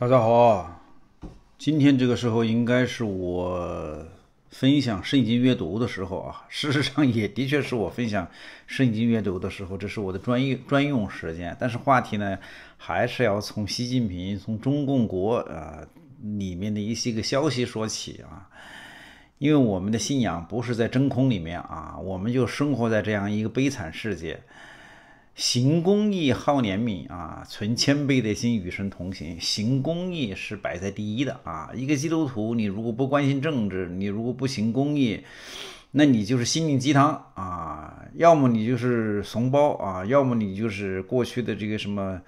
大家好，今天这个时候应该是我分享圣经阅读的时候啊。事实上，也的确是我分享圣经阅读的时候，这是我的专业专用时间。但是，话题呢，还是要从习近平、从中共国呃里面的一些个消息说起啊。因为我们的信仰不是在真空里面啊，我们就生活在这样一个悲惨世界。行公益，好怜悯啊，存谦卑的心，与神同行。行公益是摆在第一的啊。一个基督徒，你如果不关心政治，你如果不行公益，那你就是心灵鸡汤啊，要么你就是怂包啊，要么你就是过去的这个什么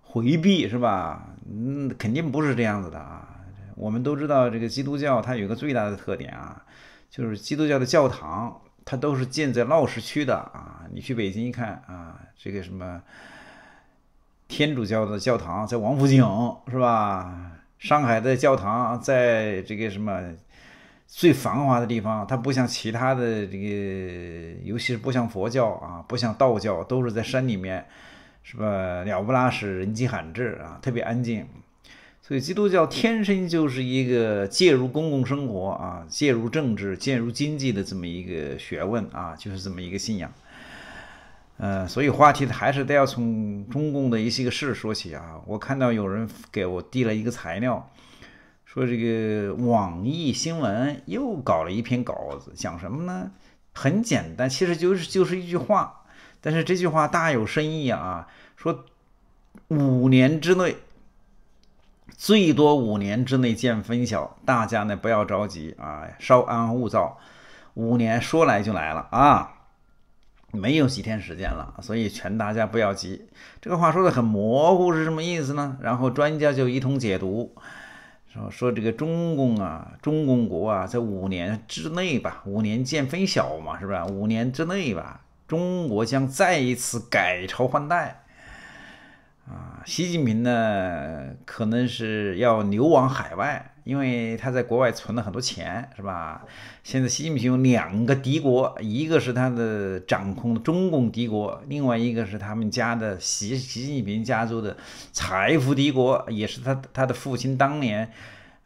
回避是吧？嗯，肯定不是这样子的啊。我们都知道这个基督教它有一个最大的特点啊，就是基督教的教堂。它都是建在闹市区的啊！你去北京一看啊，这个什么天主教的教堂在王府井是吧？上海的教堂在这个什么最繁华的地方，它不像其他的这个，尤其是不像佛教啊，不像道教，都是在山里面，是吧？鸟不拉屎，人迹罕至啊，特别安静。所以基督教天生就是一个介入公共生活啊、介入政治、介入经济的这么一个学问啊，就是这么一个信仰。呃，所以话题还是得要从中共的一些个事说起啊。我看到有人给我递了一个材料，说这个网易新闻又搞了一篇稿子，讲什么呢？很简单，其实就是就是一句话，但是这句话大有深意啊。说五年之内。最多五年之内见分晓，大家呢不要着急啊，稍安勿躁。五年说来就来了啊，没有几天时间了，所以劝大家不要急。这个话说的很模糊，是什么意思呢？然后专家就一通解读，说说这个中共啊，中共国啊，在五年之内吧，五年见分晓嘛，是不是？五年之内吧，中国将再一次改朝换代。啊，习近平呢，可能是要流亡海外，因为他在国外存了很多钱，是吧？现在习近平有两个敌国，一个是他的掌控的中共敌国，另外一个是他们家的习习近平家族的财富敌国，也是他他的父亲当年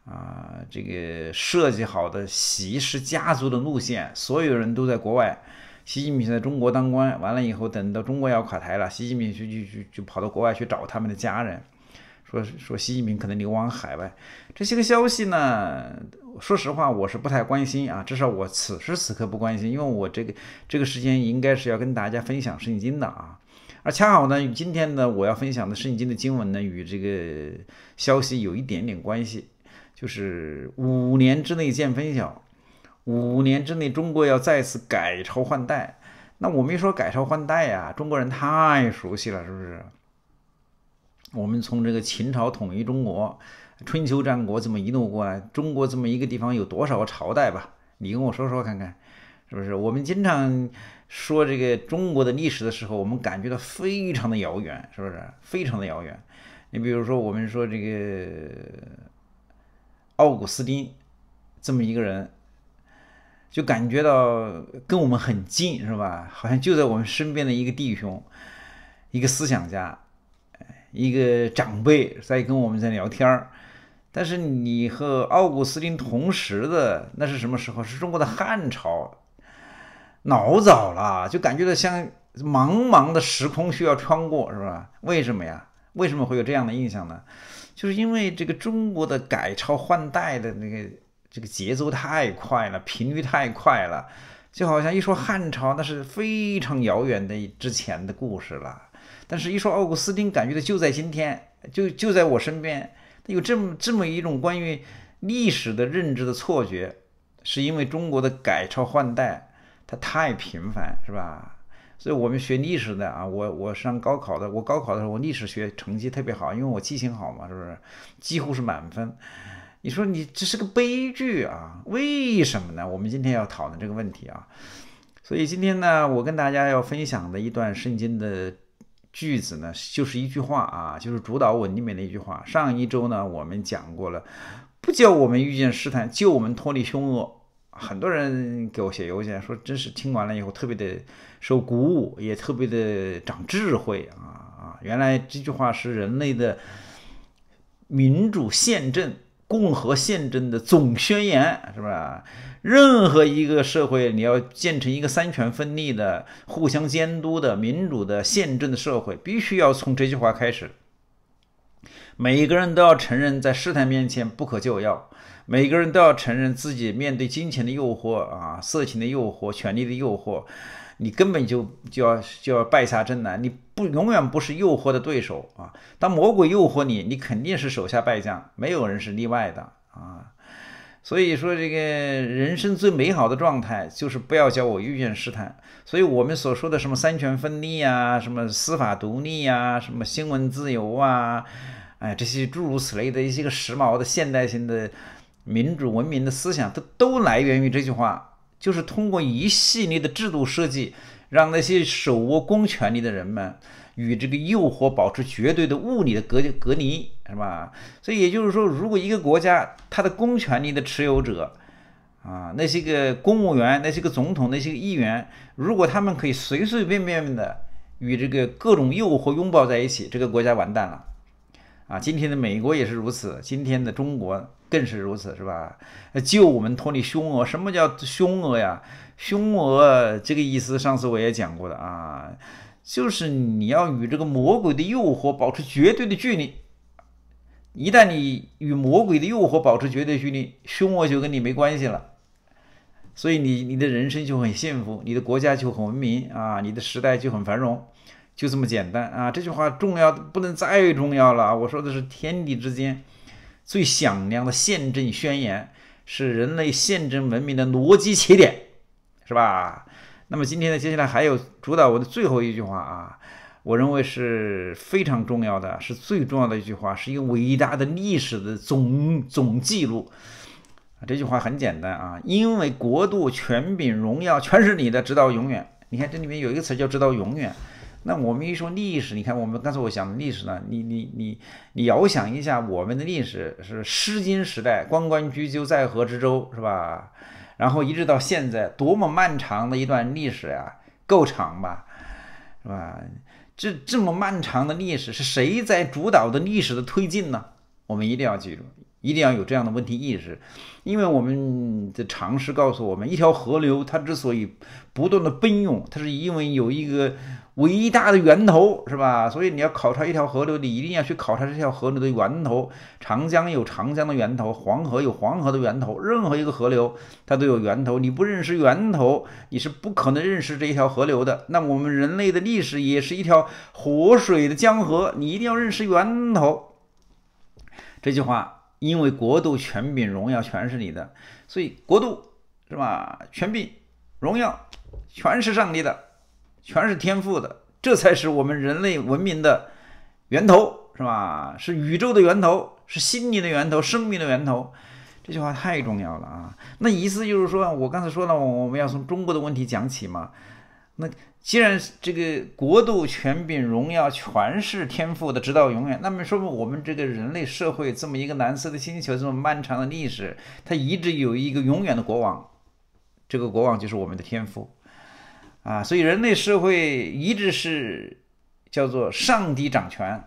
啊这个设计好的习氏家族的路线，所有人都在国外。习近平在中国当官，完了以后，等到中国要垮台了，习近平就就就就跑到国外去找他们的家人，说说习近平可能流亡海外。这些个消息呢，说实话我是不太关心啊，至少我此时此刻不关心，因为我这个这个时间应该是要跟大家分享圣经的啊。而恰好呢，今天呢我要分享的圣经的经文呢，与这个消息有一点点关系，就是五年之内见分晓。五年之内，中国要再次改朝换代，那我没说改朝换代呀。中国人太熟悉了，是不是？我们从这个秦朝统一中国，春秋战国这么一路过来？中国这么一个地方，有多少个朝代吧？你跟我说说看看，是不是？我们经常说这个中国的历史的时候，我们感觉到非常的遥远，是不是？非常的遥远。你比如说，我们说这个奥古斯丁这么一个人。就感觉到跟我们很近，是吧？好像就在我们身边的一个弟兄，一个思想家，一个长辈在跟我们在聊天儿。但是你和奥古斯丁同时的那是什么时候？是中国的汉朝，老早了，就感觉到像茫茫的时空需要穿过，是吧？为什么呀？为什么会有这样的印象呢？就是因为这个中国的改朝换代的那个。这个节奏太快了，频率太快了，就好像一说汉朝，那是非常遥远的之前的故事了。但是一说奥古斯丁，感觉到就在今天，就就在我身边。他有这么这么一种关于历史的认知的错觉，是因为中国的改朝换代它太频繁，是吧？所以我们学历史的啊，我我上高考的，我高考的时候我历史学成绩特别好，因为我记性好嘛，是不是？几乎是满分。你说你这是个悲剧啊？为什么呢？我们今天要讨论这个问题啊。所以今天呢，我跟大家要分享的一段圣经的句子呢，就是一句话啊，就是主导我里面的一句话。上一周呢，我们讲过了，不叫我们遇见试探，救我们脱离凶恶。很多人给我写邮件说，真是听完了以后特别的受鼓舞，也特别的长智慧啊啊！原来这句话是人类的民主宪政。共和宪政的总宣言，是不是？任何一个社会，你要建成一个三权分立的、互相监督的民主的宪政的社会，必须要从这句话开始。每一个人都要承认，在事态面前不可救药。每个人都要承认自己面对金钱的诱惑啊，色情的诱惑，权力的诱惑，你根本就就要就要败下阵来。你不永远不是诱惑的对手啊！当魔鬼诱惑你，你肯定是手下败将，没有人是例外的啊！所以说，这个人生最美好的状态就是不要叫我遇见试探。所以我们所说的什么三权分立啊，什么司法独立啊，什么新闻自由啊，哎，这些诸如此类的一些个时髦的现代性的。民主文明的思想它都来源于这句话，就是通过一系列的制度设计，让那些手握公权力的人们与这个诱惑保持绝对的物理的隔隔离，是吧？所以也就是说，如果一个国家它的公权力的持有者啊，那些个公务员，那些个总统，那些个议员，如果他们可以随随便便的与这个各种诱惑拥抱在一起，这个国家完蛋了。啊，今天的美国也是如此，今天的中国。更是如此，是吧？救我们脱离凶恶，什么叫凶恶呀？凶恶这个意思，上次我也讲过的啊，就是你要与这个魔鬼的诱惑保持绝对的距离。一旦你与魔鬼的诱惑保持绝对距离，凶恶就跟你没关系了，所以你你的人生就很幸福，你的国家就很文明啊，你的时代就很繁荣，就这么简单啊！这句话重要，不能再重要了我说的是天地之间。最响亮的宪政宣言是人类宪政文明的逻辑起点，是吧？那么今天呢，接下来还有主导我的最后一句话啊，我认为是非常重要的，是最重要的一句话，是一个伟大的历史的总总记录这句话很简单啊，因为国度、权柄、荣耀全是你的，直到永远。你看这里面有一个词叫“直到永远”。那我们一说历史，你看我们刚才我想历史呢，你你你你遥想一下我们的历史是诗经时代，关关雎鸠在河之洲，是吧？然后一直到现在，多么漫长的一段历史呀，够长吧，是吧？这这么漫长的历史是谁在主导的历史的推进呢？我们一定要记住，一定要有这样的问题意识，因为我们的常识告诉我们，一条河流它之所以不断的奔涌，它是因为有一个。伟大的源头是吧？所以你要考察一条河流，你一定要去考察这条河流的源头。长江有长江的源头，黄河有黄河的源头，任何一个河流它都有源头。你不认识源头，你是不可能认识这一条河流的。那我们人类的历史也是一条活水的江河，你一定要认识源头。这句话，因为国度、权柄、荣耀全是你的，所以国度是吧？权柄、荣耀全是上帝的。全是天赋的，这才是我们人类文明的源头，是吧？是宇宙的源头，是心灵的源头，生命的源头。这句话太重要了啊！那意思就是说，我刚才说了，我们要从中国的问题讲起嘛。那既然这个国度、权柄、荣耀全是天赋的，直到永远，那么说明我们这个人类社会这么一个蓝色的星球，这么漫长的历史，它一直有一个永远的国王。这个国王就是我们的天赋。啊，所以人类社会一直是叫做上帝掌权，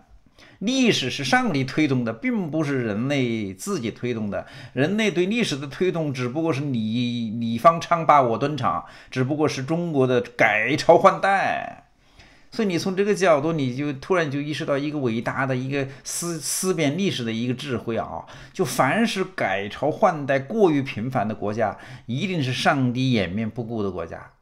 历史是上帝推动的，并不是人类自己推动的。人类对历史的推动，只不过是你你方唱罢我登场，只不过是中国的改朝换代。所以你从这个角度，你就突然就意识到一个伟大的一个思思辨历史的一个智慧啊！就凡是改朝换代过于频繁的国家，一定是上帝掩面不顾的国家。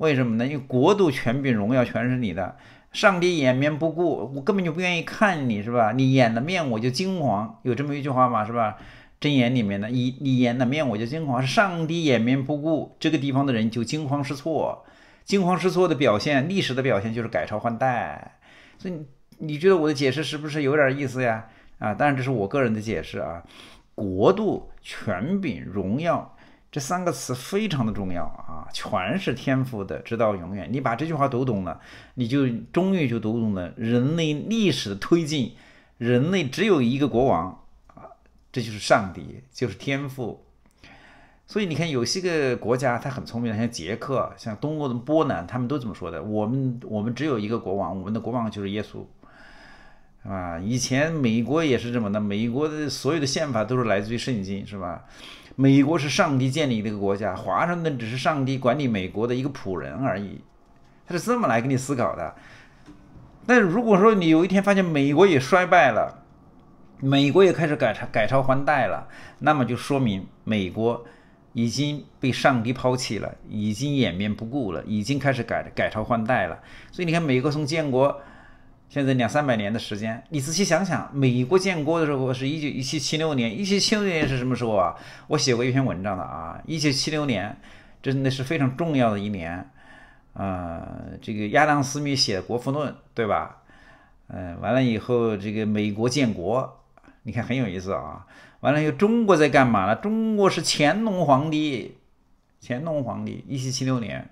为什么呢？因为国度、权柄、荣耀全是你的，上帝掩面不顾，我根本就不愿意看你是吧？你掩了面，我就惊惶，有这么一句话吗？是吧？箴言里面的，你你掩了面，我就惊惶，是上帝掩面不顾，这个地方的人就惊慌失措，惊慌失措的表现，历史的表现就是改朝换代。所以你觉得我的解释是不是有点意思呀？啊，当然这是我个人的解释啊，国度、权柄、荣耀。这三个词非常的重要啊，全是天赋的，直到永远。你把这句话读懂了，你就终于就读懂了人类历史的推进。人类只有一个国王啊，这就是上帝，就是天赋。所以你看，有些个国家他很聪明，像捷克、像东欧的波兰，他们都这么说的。我们我们只有一个国王，我们的国王就是耶稣啊。以前美国也是这么的，美国的所有的宪法都是来自于圣经，是吧？美国是上帝建立的一个国家，华盛顿只是上帝管理美国的一个仆人而已，他是这么来跟你思考的。但如果说你有一天发现美国也衰败了，美国也开始改朝改朝换代了，那么就说明美国已经被上帝抛弃了，已经掩面不顾了，已经开始改改朝换代了。所以你看，美国从建国。现在两三百年的时间，你仔细想想，美国建国的时候是一九一七七六年，一七七六年是什么时候啊？我写过一篇文章的啊，一七七六年真的是非常重要的一年，啊，这个亚当斯密写的《国富论》，对吧？嗯，完了以后，这个美国建国，你看很有意思啊。完了以后，中国在干嘛呢？中国是乾隆皇帝，乾隆皇帝一七七六年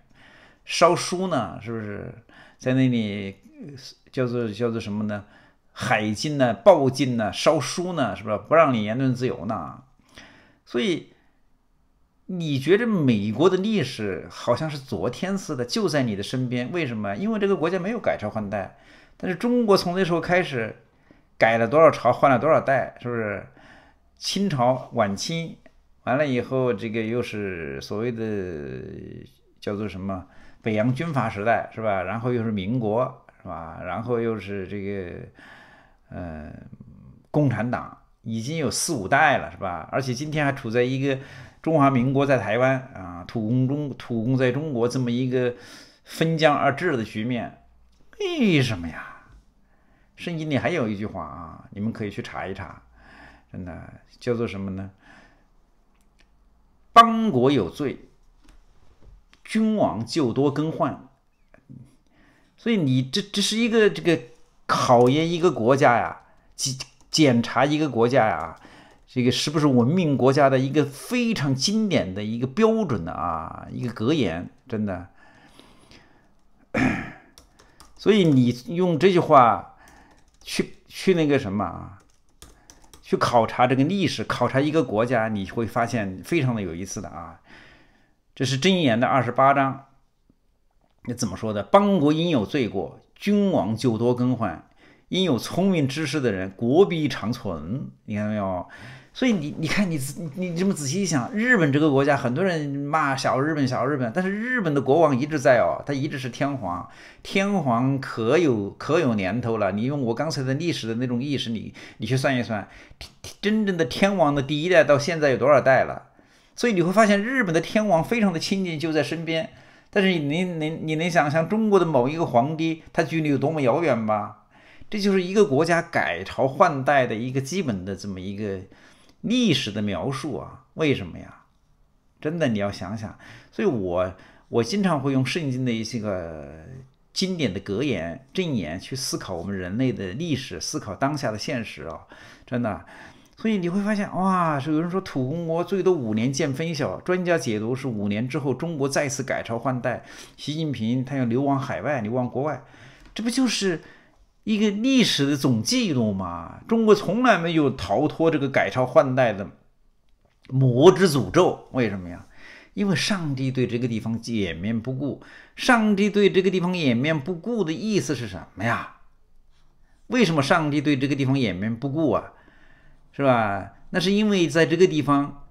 烧书呢，是不是？在那里。叫做叫做什么呢？海禁呢？报禁呢？烧书呢？是吧？不让你言论自由呢？所以你觉得美国的历史好像是昨天似的，就在你的身边？为什么？因为这个国家没有改朝换代。但是中国从那时候开始改了多少朝换了多少代？是不是？清朝晚清完了以后，这个又是所谓的叫做什么北洋军阀时代，是吧？然后又是民国。啊，然后又是这个，嗯，共产党已经有四五代了，是吧？而且今天还处在一个中华民国在台湾啊，土工中土工在中国这么一个分疆而治的局面，为什么呀？圣经里还有一句话啊，你们可以去查一查，真的叫做什么呢？邦国有罪，君王就多更换。所以你这这是一个这个考验一个国家呀，检检查一个国家呀，这个是不是文明国家的一个非常经典的一个标准的啊一个格言，真的。所以你用这句话去去那个什么啊，去考察这个历史，考察一个国家，你会发现非常的有意思的啊。这是箴言的二十八章。你怎么说的？邦国应有罪过，君王就多更换；应有聪明之士的人，国必长存。你看到没有？所以你，你看你，你这么仔细一想，日本这个国家，很多人骂小日本，小日本，但是日本的国王一直在哦，他一直是天皇，天皇可有可有年头了。你用我刚才的历史的那种意识，你你去算一算，真正的天王的第一代到现在有多少代了？所以你会发现，日本的天王非常的亲近，就在身边。但是你你你能想象中国的某一个皇帝，他距离有多么遥远吧？这就是一个国家改朝换代的一个基本的这么一个历史的描述啊！为什么呀？真的你要想想，所以我我经常会用圣经的一些个经典的格言、箴言去思考我们人类的历史，思考当下的现实啊！真的。所以你会发现，哇，有人说土公国最多五年见分晓。专家解读是五年之后，中国再次改朝换代，习近平他要流亡海外，流亡国外，这不就是一个历史的总记录吗？中国从来没有逃脱这个改朝换代的魔之诅咒。为什么呀？因为上帝对这个地方掩面不顾。上帝对这个地方掩面不顾的意思是什么呀？为什么上帝对这个地方掩面不顾啊？是吧？那是因为在这个地方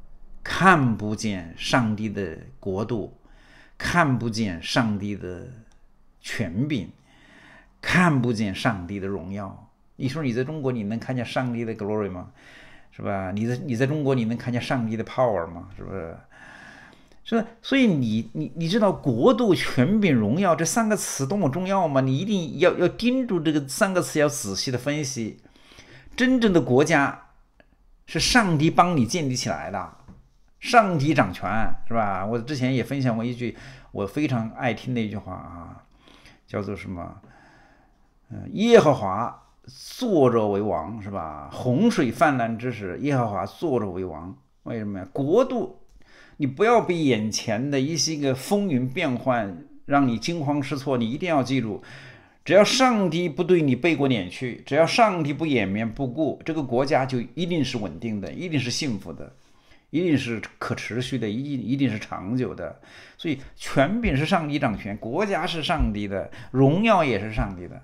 看不见上帝的国度，看不见上帝的权柄，看不见上帝的荣耀。你说你在中国你能看见上帝的 glory 吗？是吧？你在你在中国你能看见上帝的 power 吗？是不是？是所以你你你知道国度、权柄、荣耀这三个词多么重要吗？你一定要要盯住这个三个词，要仔细的分析。真正的国家。是上帝帮你建立起来的，上帝掌权是吧？我之前也分享过一句我非常爱听的一句话啊，叫做什么？嗯，耶和华坐着为王是吧？洪水泛滥之时，耶和华坐着为王。为什么呀？国度，你不要被眼前的一些个风云变幻让你惊慌失措，你一定要记住。只要上帝不对你背过脸去，只要上帝不掩面不顾，这个国家就一定是稳定的，一定是幸福的，一定是可持续的，一一定是长久的。所以，权柄是上帝掌权，国家是上帝的，荣耀也是上帝的。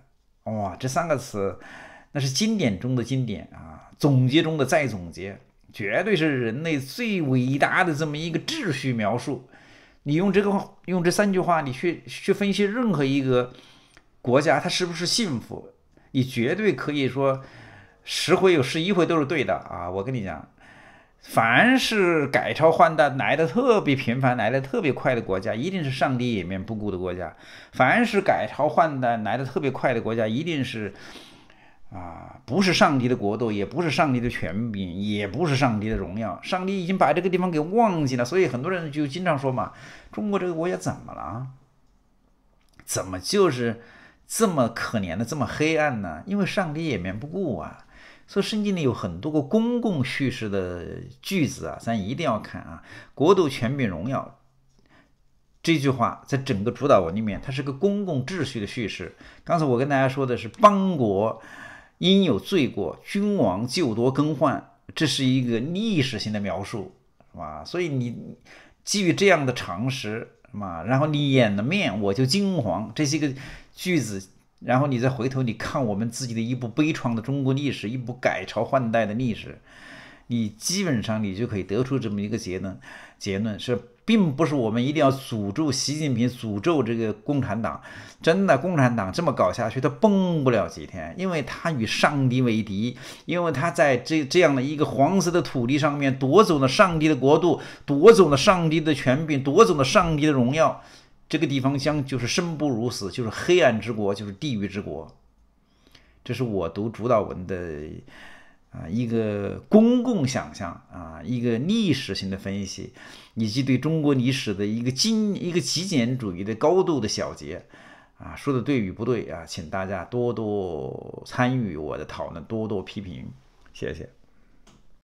哇，这三个词，那是经典中的经典啊，总结中的再总结，绝对是人类最伟大的这么一个秩序描述。你用这个，用这三句话，你去去分析任何一个。国家它是不是幸福？你绝对可以说十回有十一回都是对的啊！我跟你讲，凡是改朝换代来的特别频繁、来的特别快的国家，一定是上帝也面不顾的国家；凡是改朝换代来的特别快的国家，一定是啊，不是上帝的国度，也不是上帝的权柄，也不是上帝的荣耀。上帝已经把这个地方给忘记了，所以很多人就经常说嘛：“中国这个国家怎么了？怎么就是？”这么可怜的，这么黑暗呢？因为上帝也免不顾啊。所以圣经里有很多个公共叙事的句子啊，咱一定要看啊。国度权柄荣耀这句话，在整个主导文里面，它是个公共秩序的叙事。刚才我跟大家说的是邦国因有罪过，君王旧多更换，这是一个历史性的描述，是吧？所以你基于这样的常识。嘛，然后你演的面我就惊惶，这些个句子，然后你再回头你看我们自己的一部悲怆的中国历史，一部改朝换代的历史，你基本上你就可以得出这么一个结论，结论是。并不是我们一定要诅咒习近平，诅咒这个共产党。真的，共产党这么搞下去，他崩不了几天，因为他与上帝为敌，因为他在这这样的一个黄色的土地上面夺走了上帝的国度，夺走了上帝的权柄，夺走了上帝的荣耀。这个地方将就是生不如死，就是黑暗之国，就是地狱之国。这是我读主导文的。啊，一个公共想象啊，一个历史性的分析，以及对中国历史的一个精一个极简主义的高度的小结啊，说的对与不对啊，请大家多多参与我的讨论，多多批评，谢谢。